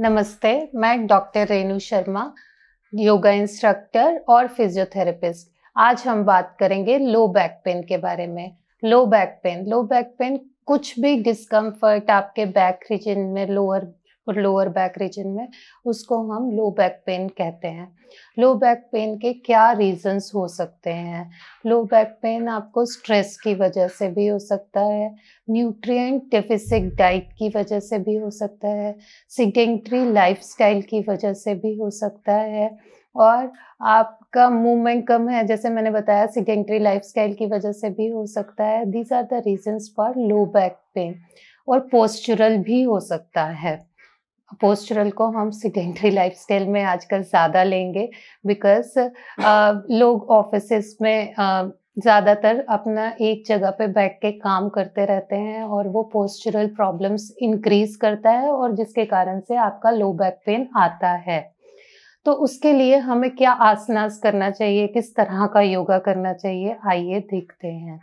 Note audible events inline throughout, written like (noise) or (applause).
नमस्ते मैं doctor Renu Sharma yoga instructor और फिजियोथेरेपिस्ट आज हम बात करेंगे लो बैक पेन के बारे में low back pain low back pain कुछ भी डिस्कम्फर्ट आपके बैक रीजन में लोअर और लोअर बैक रीजन में उसको हम लो बैक पेन कहते हैं लो बैक पेन के क्या रीजंस हो सकते हैं लो बैक पेन आपको स्ट्रेस की वजह से भी हो सकता है न्यूट्रिएंट डिफिसिट डाइट की वजह से भी हो सकता है सिडेंट्री लाइफस्टाइल की वजह से भी हो सकता है और आपका मूवमेंट कम है जैसे मैंने बताया सिडेंट्री लाइफस्टाइल की वजह से भी हो सकता है these are the reasons for low back pain और पोस्चुरल भी हो सकता है पोस्टरल को हम लाइफ स्टाइल में आजकल ज़्यादा लेंगे बिकॉज लोग ऑफिस में ज़्यादातर अपना एक जगह पे बैठ के काम करते रहते हैं और वो पोस्टरल प्रॉब्लम्स इंक्रीज करता है और जिसके कारण से आपका लो बैक पेन आता है तो उसके लिए हमें क्या आसनास करना चाहिए किस तरह का योगा करना चाहिए आइए देखते हैं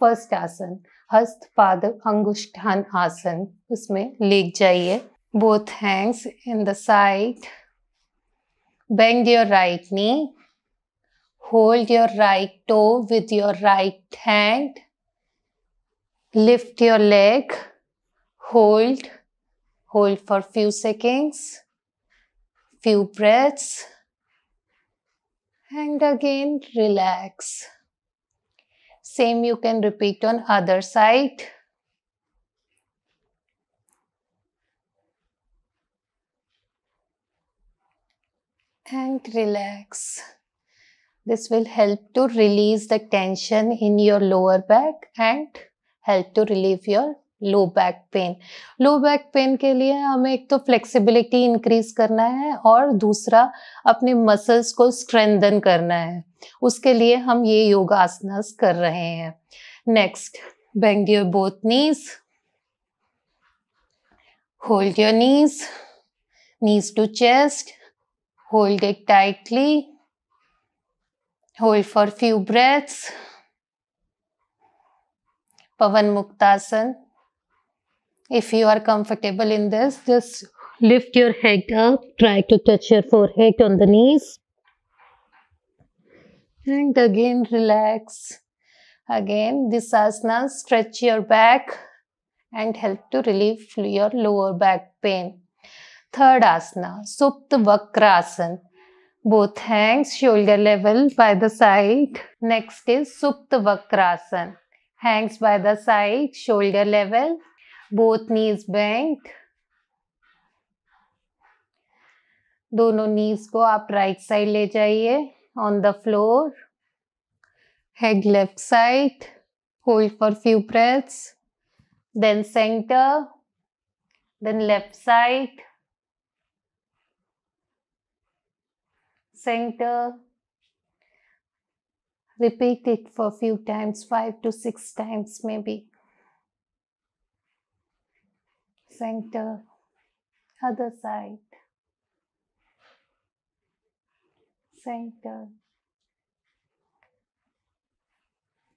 फर्स्ट आसन हस्त पाद अंगुष्ठान आसन उसमें लेट जाइए both hands in the side. Bend your right knee. Hold your right toe with your right hand. Lift your leg. Hold. Hold for few seconds. Few breaths. And again relax. Same you can repeat on other side. and relax. This will help to release the tension in your lower back and help to relieve your low back pain low back pain के लिए हमें एक तो flexibility increase करना है और दूसरा अपने मसल्स को स्ट्रेंथन करना है उसके लिए हम ये योगासनास कर रहे हैं next bend your both knees hold your knees knees to chest Hold it tightly. Hold for few breaths. Pavan Muktasan. If you are comfortable in this, just lift your head up. Try to touch your forehead on the knees. And again, relax. Again, this asana, stretch your back and help to relieve your lower back pain. Third asana Supta Vakrasana both hands shoulder level by the side next is Supta Vakrasana hands by the side shoulder level both knees bent दोनों knees को आप right side ले जाइए on the floor head left side hold for few breaths then centre then left side center. Repeat it for a few times, five to six times maybe. Center, other side. Center.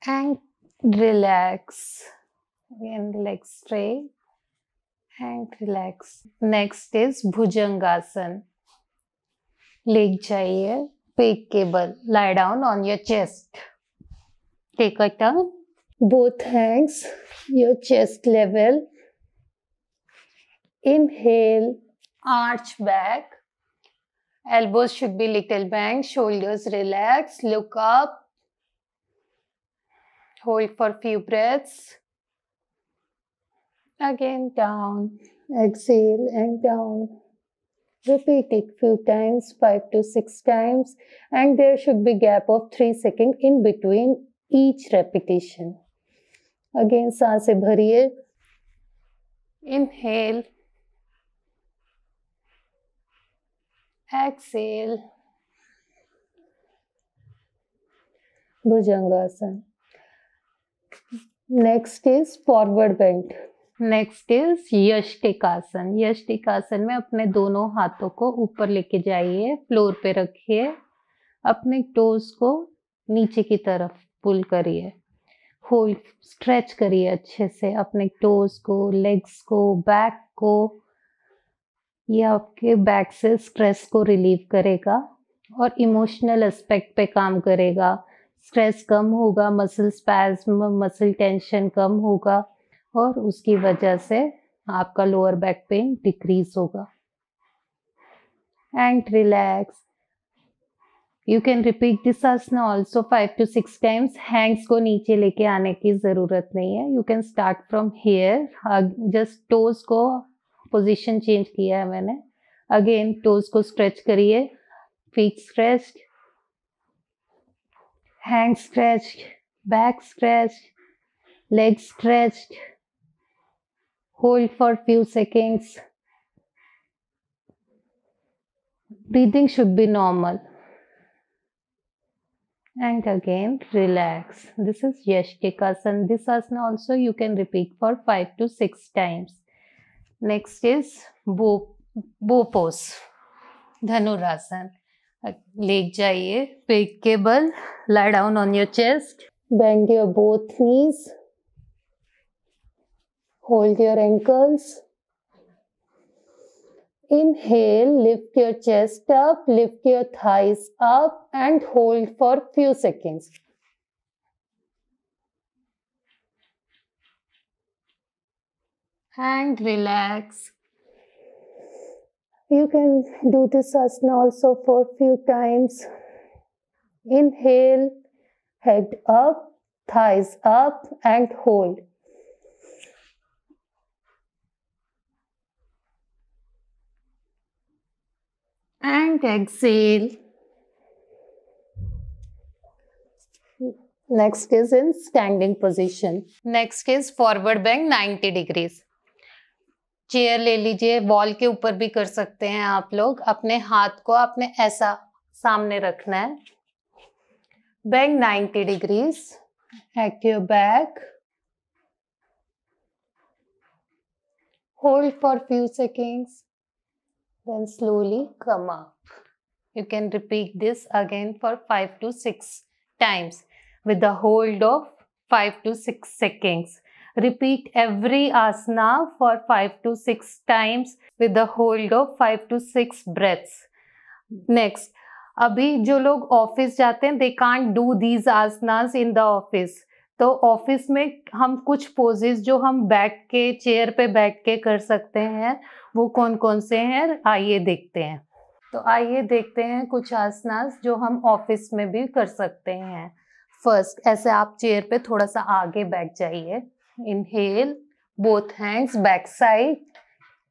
And relax. Again, leg straight and relax. Next is Bhujangasana. Leg चाहिए पेक केबल lie down on your chest take a turn both hands your chest level inhale arch back elbows should be little bent shoulders relax look up hold for few breaths again down exhale and down repeat it few times, 5 to 6 times and there should be gap of 3 second in between each repetition. Again, सांसें भरिए Inhale. Exhale. Bhujangasana. Next is forward bend. Next is Yashtikasana Yashtikasana में अपने दोनों हाथों को ऊपर लेके जाइए फ्लोर पे रखिए अपने टोज को नीचे की तरफ पुल करिए होल्ड स्ट्रेच करिए अच्छे से अपने टोज को लेग्स को बैक को ये आपके बैक से स्ट्रेस को रिलीव करेगा और इमोशनल एस्पेक्ट पे काम करेगा स्ट्रेस कम होगा मसल स्पैज्म मसल टेंशन कम होगा और उसकी वजह से आपका लोअर बैक पेन डिक्रीज होगा and relax you can repeat this asana also five to six times hands को नीचे लेके आने की जरूरत नहीं है you can start from here just toes को पोजिशन चेंज किया है मैंने अगेन टोज को स्ट्रेच करिए feet stretch hand stretch back stretch leg stretched Hold for few seconds. Breathing should be normal. And again, relax. This is Yashtikasana. This asana also you can repeat for 5 to 6 times. Next is Bo, bo pose. Dhanurasana. Leg jaiye. Big cable. Lie down on your chest. Bend your both knees. Hold your ankles. Inhale, lift your chest up, lift your thighs up and hold for few seconds. And relax. You can do this asana also for few times. Inhale, head up, thighs up and hold. and exhale. Next is in standing position. Next is forward bend 90 degrees. Chair ले लीजिए wall के ऊपर भी कर सकते हैं आप लोग अपने हाथ को अपने ऐसा सामने रखना है bend 90 degrees act your back hold for few seconds Then slowly come up. You can repeat this again for 5 to 6 times with a hold of 5 to 6 seconds. Repeat every asana for 5 to 6 times with a hold of 5 to 6 breaths. Next, अभी जो लोग office जाते can't do these asanas in the office. तो office में हम कुछ poses जो हम बैठ के चेयर पे बैठ के कर सकते हैं वो कौन कौन से हैं आइए देखते हैं तो आइए देखते हैं कुछ आसनास जो हम ऑफिस में भी कर सकते हैं फर्स्ट ऐसे आप चेयर पे थोड़ा सा आगे बैठ जाइए inhale both hands back side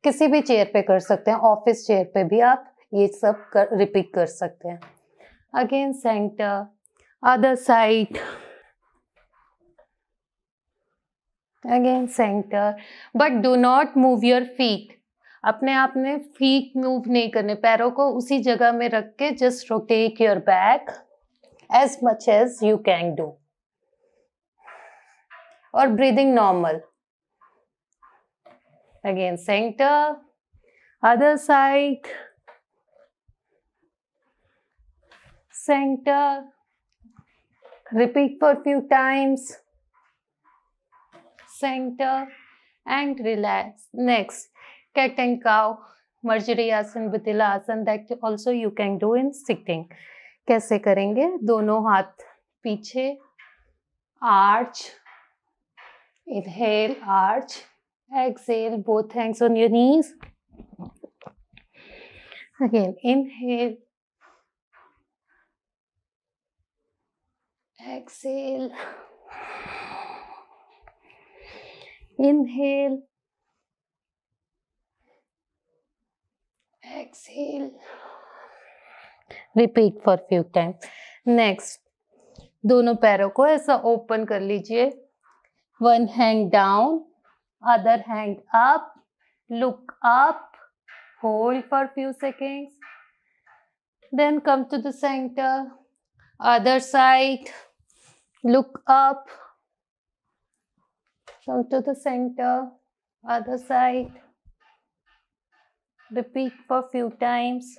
किसी भी चेयर पे कर सकते हैं ऑफिस चेयर पे भी आप ये सब कर रिपीट कर सकते हैं again centre other side again centre but do not move your feet अपने आप में फीट मूव नहीं करने पैरों को उसी जगह में रख के just rotate your back as much as you can do और breathing normal again centre other side centre repeat for few times center and relax. Next, cat and cow, Marjariyasan, Bhutilasan that also you can do in sitting. कैसे करेंगे दोनों हाथ पीछे arch inhale arch exhale both hands on your knees again inhale exhale inhale exhale repeat for few time next दोनों पैरों को ऐसा open कर लीजिए one hand down other hand up look up hold for few seconds then come to the center other side look up come to the center other side repeat for few times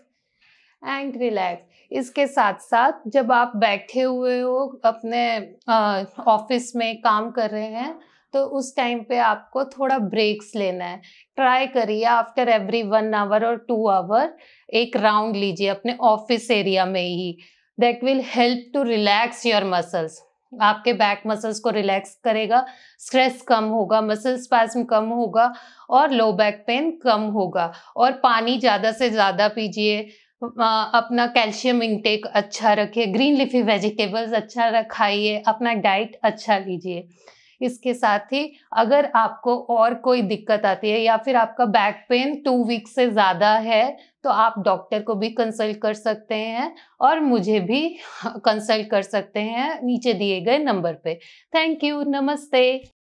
and relax इसके साथ साथ जब आप बैठे हुए हो अपने office में काम कर रहे हैं तो उस टाइम पे आपको थोड़ा ब्रेक्स लेना है ट्राई करिए आफ्टर एवरी वन आवर और टू आवर एक राउंड लीजिए अपने ऑफिस एरिया में ही that will help to relax your muscles आपके बैक मसल्स को रिलैक्स करेगा स्ट्रेस कम होगा मसल स्पैज्म कम होगा और लो बैक पेन कम होगा और पानी ज़्यादा से ज़्यादा पीजिए अपना कैल्शियम इंटेक अच्छा रखिए ग्रीन लिफी वेजिटेबल्स अच्छा रखाइए अपना डाइट अच्छा लीजिए इसके साथ ही अगर आपको और कोई दिक्कत आती है या फिर आपका बैक पेन टू वीक से ज़्यादा है तो आप डॉक्टर को भी कंसल्ट कर सकते हैं और मुझे भी कंसल्ट (laughs) कर सकते हैं नीचे दिए गए नंबर पे थैंक यू नमस्ते